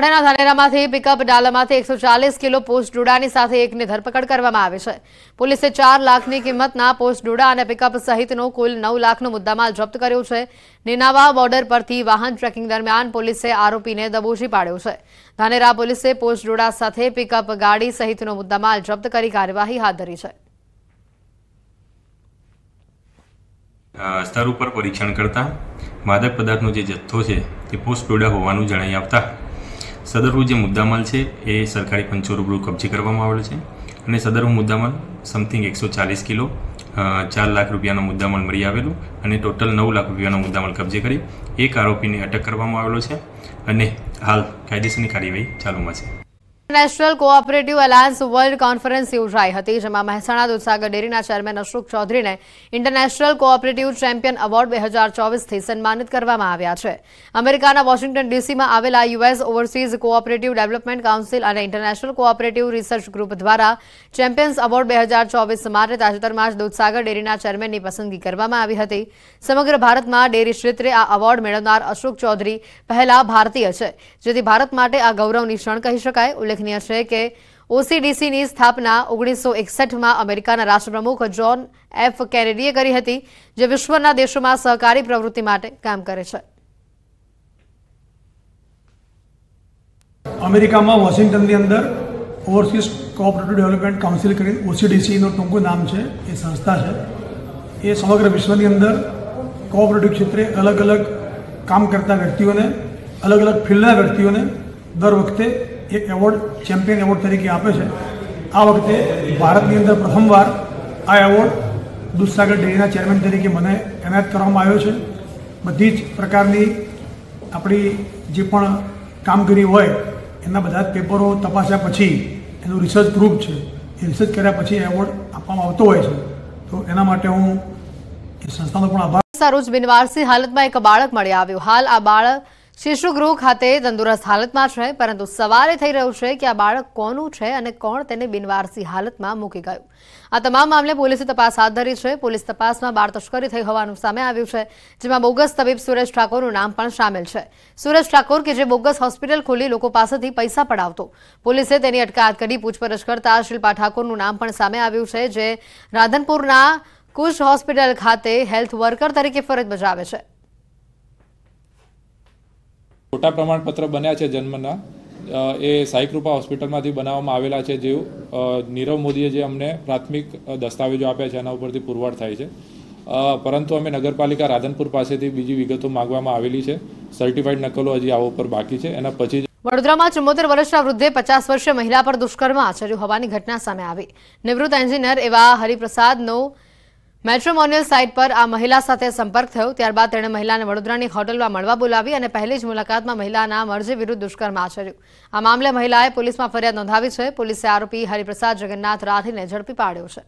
બનાસકાંઠાના ધાનેરામાંથી પિકઅપ ડાલામાંથી એકસો ચાલીસ કિલો પોસ્ટ ડોડાની સાથે એકની ધરપકડ કરવામાં આવી છે પોલીસે ચાર લાખની કિંમતના પોસ્ટ ડોડા અને પિકઅપ સહિતનો કુલ નવ લાખનો મુદ્દામાલ જપ્ત કર્યો છે નીનાવા બોર્ડર પરથી વાહન ટ્રેકિંગ દરમિયાન પોલીસે આરોપીને દબોચી પાડ્યો છે ધાનેરા પોલીસે પોસ્ટ ડોડા સાથે પિકઅપ ગાડી સહિતનો મુદ્દામાલ જપ્ત કરી કાર્યવાહી હાથ ધરી છે સ્તર ઉપર પરીક્ષણ કરતા માદક પદાર્થનો જે જથ્થો છે તે પોસ્ટ ડોડા હોવાનું જણાઈ આવતા સદરવું જે મુદ્દામાલ છે એ સરકારી પંચો રૂબરૂ કબજે કરવામાં આવેલો છે અને સદરુ મુદ્દામાલ સમથિંગ એકસો ચાલીસ કિલો ચાર લાખ રૂપિયાનો મુદ્દામાલ મળી આવેલું અને ટોટલ નવ લાખ રૂપિયાનો મુદ્દામાલ કબજે કરી એક આરોપીને અટક કરવામાં આવેલો છે અને હાલ કાયદેસરની કાર્યવાહી ચાલુમાં છે international cooperative alliance world conference યોજાઈ હતી જેમાં મહેસાણા દૂધસાગર ડેરીના ચેરમેન અશોક ચૌધરીને ઇન્ટરનેશનલ કોઓપરેટિવ ચેમ્પિયન એવોર્ડ બે હજાર ચોવીસથી સન્માનિત કરવામાં આવ્યા છે અમેરિકાના વોશિંગ્ટન ડીસીમાં આવેલા US overseas cooperative development council અને ઇન્ટરનેશનલ કોઓપરેટિવ રિસર્ચ ગ્રુપ દ્વારા ચેમ્પિયન્સ એવોર્ડ બે હજાર ચોવીસ માટે તાજેતરમાં જ દૂધસાગર ડેરીના ચેરમેનની પસંદગી કરવામાં આવી હતી સમગ્ર ભારતમાં ડેરી ક્ષેત્રે આ એવોર્ડ મેળવનાર અશોક ચૌધરી પહેલા ભારતીય છે જેથી ભારત માટે આ ગૌરવની ક્ષણ કહી શકાય ઉલ્લેખ ઉલ્લેખનીય છે કે ઓસીડીસીની સ્થાપના ઓગણીસો એકસઠમાં અમેરિકાના રાષ્ટ્રપ્રમુખ જ્હોન એફ કેનેડીએ કરી હતી જે વિશ્વના દેશોમાં સહકારી પ્રવૃત્તિ માટે કામ કરે છે અમેરિકામાં વોશિંગ્ટનની અંદર ઓવરસીઝ કોઓપરેટિવ ડેવલપમેન્ટ કાઉન્સિલ કરીને ઓસીડીસીનું ટૂંકું નામ છે એ સંસ્થા છે એ સમગ્ર વિશ્વની અંદર કોઓપરેટિવ ક્ષેત્રે અલગ અલગ કામ કરતા વ્યક્તિઓને અલગ અલગ ફિલ્ડના વ્યક્તિઓને દર વખતે એ એવોર્ડ ચેમ્પિયન એવોર્ડ તરીકે આપે છે આ વખતે ભારતની અંદર પ્રથમવાર આ એવોર્ડ દૂધસાગર ડેરીના ચેરમેન તરીકે મને એનાયત કરવામાં આવ્યો છે બધી જ પ્રકારની આપણી જે પણ કામગીરી હોય એના બધા જ પેપરો તપાસ્યા પછી એનું રિસર્ચ પ્રૂફ છે એ રિસર્ચ કર્યા પછી એવોર્ડ આપવામાં આવતો હોય છે તો એના માટે હું એ સંસ્થાનો પણ આભાર સરોજ બિનવારસી હાલતમાં એક બાળક મળી આવ્યું હાલ આ બાળક શિશુગૃહ ખાતે તંદુરસ્ત હાલતમાં છે પરંતુ સવારે થઈ રહ્યું છે કે આ બાળક કોનું છે અને કોણ તેને બિનવારસી હાલતમાં મૂકી ગયું આ તમામ મામલે પોલીસે તપાસ હાથ ધરી છે પોલીસ તપાસમાં બાળ તસ્કરી થઈ હોવાનું સામે આવ્યું છે જેમાં બોગસ તબીબ સુરેશ ઠાકોરનું નામ પણ સામેલ છે સુરેશ ઠાકોર કે જે બોગસ હોસ્પિટલ ખોલી લોકો પાસેથી પૈસા પડાવતો પોલીસે તેની અટકાયત કરી પૂછપરછ કરતા શિલ્પા ઠાકોરનું નામ પણ સામે આવ્યું છે જે રાધનપુરના કુશ હોસ્પિટલ ખાતે હેલ્થ વર્કર તરીકે ફરજ બજાવે છે ખોટા પ્રમાણપત્ર બન્યા છે જન્મના એ સાઈકૃપા હોસ્પિટલમાંથી બનાવવામાં આવેલા છે જે નીરવ મોદીએ જે અમને પ્રાથમિક દસ્તાવેજો આપ્યા છે એના ઉપરથી પુરવાર થાય છે પરંતુ અમે નગરપાલિકા રાધનપુર પાસેથી બીજી વિગતો માગવામાં આવેલી છે સર્ટિફાઈડ નકલો હજી આવો ઉપર બાકી છે એના પછી વડોદરામાં ચુમ્મોતેર વર્ષના વૃદ્ધે પચાસ વર્ષીય મહિલા પર દુષ્કર્મ આચર્યું હોવાની ઘટના સામે આવી નિવૃત્ત એન્જિનિયર એવા હરિપ્રસાદનો મેટ્રોમોનિયલ સાઇટ પર આ મહિલા સાથે સંપર્ક થયો ત્યારબાદ તેણે મહિલાને વડોદરાની હોટલમાં મળવા બોલાવી અને પહેલી જ મુલાકાતમાં મહિલાના મરજી વિરુદ્ધ દુષ્કર્મ આચર્યું આ મામલે મહિલાએ પોલીસમાં ફરિયાદ નોંધાવી છે પોલીસે આરોપી હરિપ્રસાદ જગન્નાથ રાઠીને ઝડપી પાડ્યો છે